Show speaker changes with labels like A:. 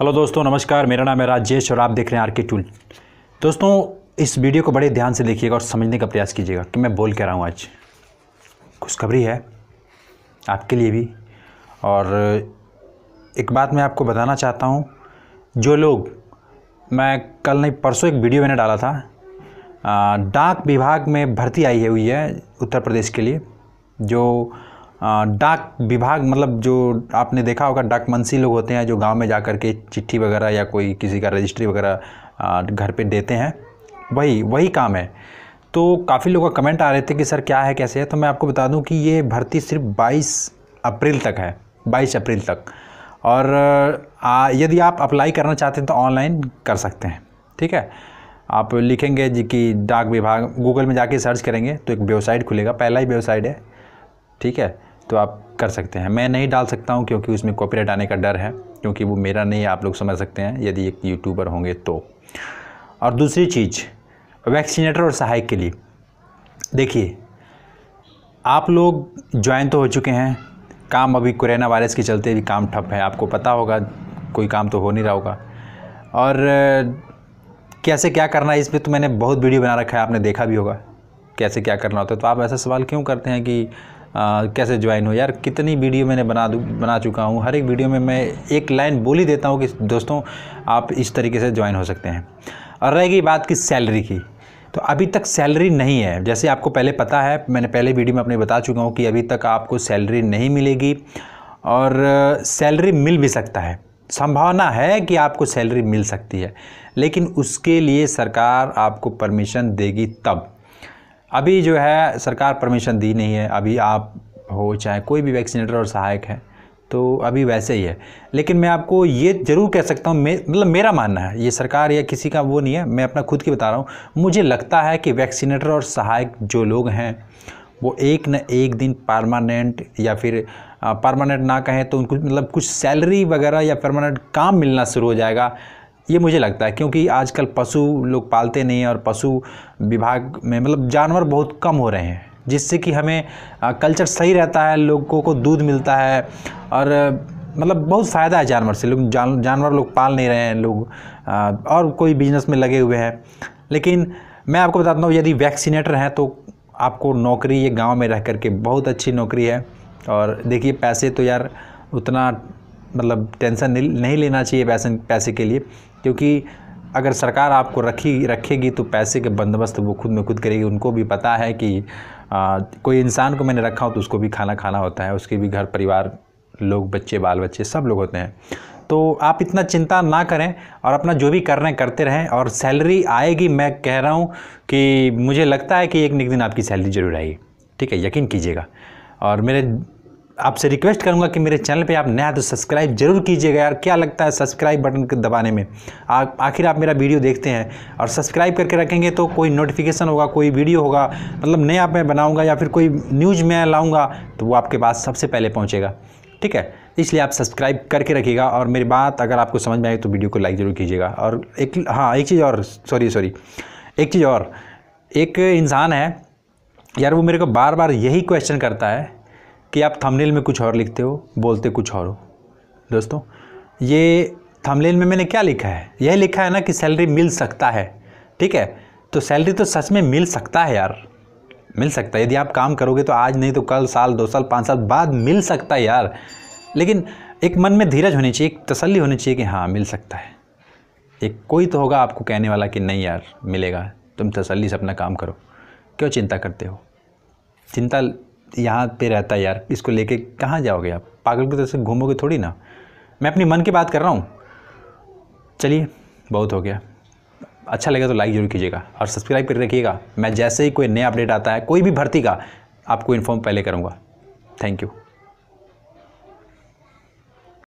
A: hello दोस्तों नमस्कार मेरा नाम है राजेश और आप देख रहे हैं आर के टूल दोस्तों इस वीडियो को बड़े ध्यान से देखिएगा और समझने का प्रयास कीजिएगा कि मैं बोल कह रहा हूँ आज खुशखबरी है आपके लिए भी और एक बात मैं आपको बताना चाहता हूँ जो लोग मैं कल नहीं परसों एक वीडियो मैंने डाला था डाक विभाग में भर्ती आई हुई है उत्तर प्रदेश के लिए जो डाक विभाग मतलब जो आपने देखा होगा डाक मंसी लोग होते हैं जो गांव में जा कर के चिट्ठी वगैरह या कोई किसी का रजिस्ट्री वगैरह घर पे देते हैं वही वही काम है तो काफ़ी लोगों का कमेंट आ रहे थे कि सर क्या है कैसे है तो मैं आपको बता दूं कि ये भर्ती सिर्फ 22 अप्रैल तक है 22 अप्रैल तक और यदि आप अप्लाई करना चाहते हैं तो ऑनलाइन कर सकते हैं ठीक है आप लिखेंगे जी कि डाक विभाग गूगल में जाके सर्च करेंगे तो एक वेबसाइट खुलेगा पहला ही वेबसाइट है ठीक है तो आप कर सकते हैं मैं नहीं डाल सकता हूँ क्योंकि उसमें कॉपीराइट आने का डर है क्योंकि वो मेरा नहीं आप लोग समझ सकते हैं यदि एक यूट्यूबर होंगे तो और दूसरी चीज़ वैक्सीनेटर और सहायक के लिए देखिए आप लोग ज्वाइन तो हो चुके हैं काम अभी कोरोना वायरस के चलते भी काम ठप है आपको पता होगा कोई काम तो हो नहीं रहा होगा और कैसे क्या करना है इस पर तो मैंने बहुत वीडियो बना रखा है आपने देखा भी होगा कैसे क्या करना होता है तो आप ऐसा सवाल क्यों करते हैं कि आ, कैसे ज्वाइन हो यार कितनी वीडियो मैंने बना बना चुका हूँ हर एक वीडियो में मैं एक लाइन बोल ही देता हूँ कि दोस्तों आप इस तरीके से ज्वाइन हो सकते हैं और रहेगी बात की सैलरी की तो अभी तक सैलरी नहीं है जैसे आपको पहले पता है मैंने पहले वीडियो में अपने बता चुका हूँ कि अभी तक आपको सैलरी नहीं मिलेगी और सैलरी मिल भी सकता है संभावना है कि आपको सैलरी मिल सकती है लेकिन उसके लिए सरकार आपको परमिशन देगी तब अभी जो है सरकार परमिशन दी नहीं है अभी आप हो चाहे कोई भी वैक्सीनेटर और सहायक है तो अभी वैसे ही है लेकिन मैं आपको ये ज़रूर कह सकता हूँ मे मतलब मेरा मानना है ये सरकार या किसी का वो नहीं है मैं अपना खुद की बता रहा हूँ मुझे लगता है कि वैक्सीनेटर और सहायक जो लोग हैं वो एक न एक दिन परमानेंट या फिर परमानेंट ना कहें तो उनको मतलब कुछ सैलरी वगैरह या परमानेंट काम मिलना शुरू हो जाएगा ये मुझे लगता है क्योंकि आजकल पशु लोग पालते नहीं हैं और पशु विभाग में मतलब जानवर बहुत कम हो रहे हैं जिससे कि हमें कल्चर सही रहता है लोगों को दूध मिलता है और मतलब बहुत फ़ायदा है जानवर से लोग जान जानवर लोग पाल नहीं रहे हैं लोग आ, और कोई बिजनेस में लगे हुए हैं लेकिन मैं आपको बताता हूँ यदि वैक्सीनेटर हैं तो आपको नौकरी ये गांव में रह कर के बहुत अच्छी नौकरी है और देखिए पैसे तो यार उतना मतलब टेंशन नहीं लेना चाहिए पैसे पैसे के लिए क्योंकि अगर सरकार आपको रखी रखेगी तो पैसे के बंदोबस्त वो खुद में खुद करेगी उनको भी पता है कि आ, कोई इंसान को मैंने रखा हो तो उसको भी खाना खाना होता है उसके भी घर परिवार लोग बच्चे बाल बच्चे सब लोग होते हैं तो आप इतना चिंता ना करें और अपना जो भी कर रहे हैं करते रहें और सैलरी आएगी मैं कह रहा हूँ कि मुझे लगता है कि एक न एक दिन आपकी सैलरी ज़रूर आएगी ठीक है यकीन कीजिएगा और मेरे आपसे रिक्वेस्ट करूंगा कि मेरे चैनल पे आप नया तो सब्सक्राइब जरूर कीजिएगा यार क्या लगता है सब्सक्राइब बटन के दबाने में आखिर आप मेरा वीडियो देखते हैं और सब्सक्राइब करके रखेंगे तो कोई नोटिफिकेशन होगा कोई वीडियो होगा मतलब नया मैं बनाऊँगा या फिर कोई न्यूज़ मैं लाऊँगा तो वो आपके पास सबसे पहले पहुँचेगा ठीक है इसलिए आप सब्सक्राइब करके रखिएगा और मेरी बात अगर आपको समझ में आए तो वीडियो को लाइक ज़रूर कीजिएगा और एक हाँ एक चीज़ और सॉरी सॉरी एक चीज़ और एक इंसान है यार वो मेरे को बार बार यही क्वेश्चन करता है कि आप थंबनेल में कुछ और लिखते हो बोलते कुछ और हो दोस्तों ये थंबनेल में मैंने क्या लिखा है यह लिखा है ना कि सैलरी मिल सकता है ठीक है तो सैलरी तो सच में मिल सकता है यार मिल सकता है यदि आप काम करोगे तो आज नहीं तो कल साल दो साल पाँच साल बाद मिल सकता है यार लेकिन एक मन में धीरज होनी चाहिए एक तसल्ली होनी चाहिए कि हाँ मिल सकता है एक कोई तो होगा आपको कहने वाला कि नहीं यार मिलेगा तुम तसल्ली से अपना काम करो क्यों चिंता करते हो चिंता यहाँ पे रहता है यार इसको लेके कहाँ जाओगे आप पागल की तरह से घूमोगे थोड़ी ना मैं अपनी मन की बात कर रहा हूँ चलिए बहुत हो गया अच्छा लगे तो लाइक जरूर कीजिएगा और सब्सक्राइब कर रखिएगा मैं जैसे ही कोई नया अपडेट आता है कोई भी भर्ती का आपको इन्फॉर्म पहले करूँगा थैंक यू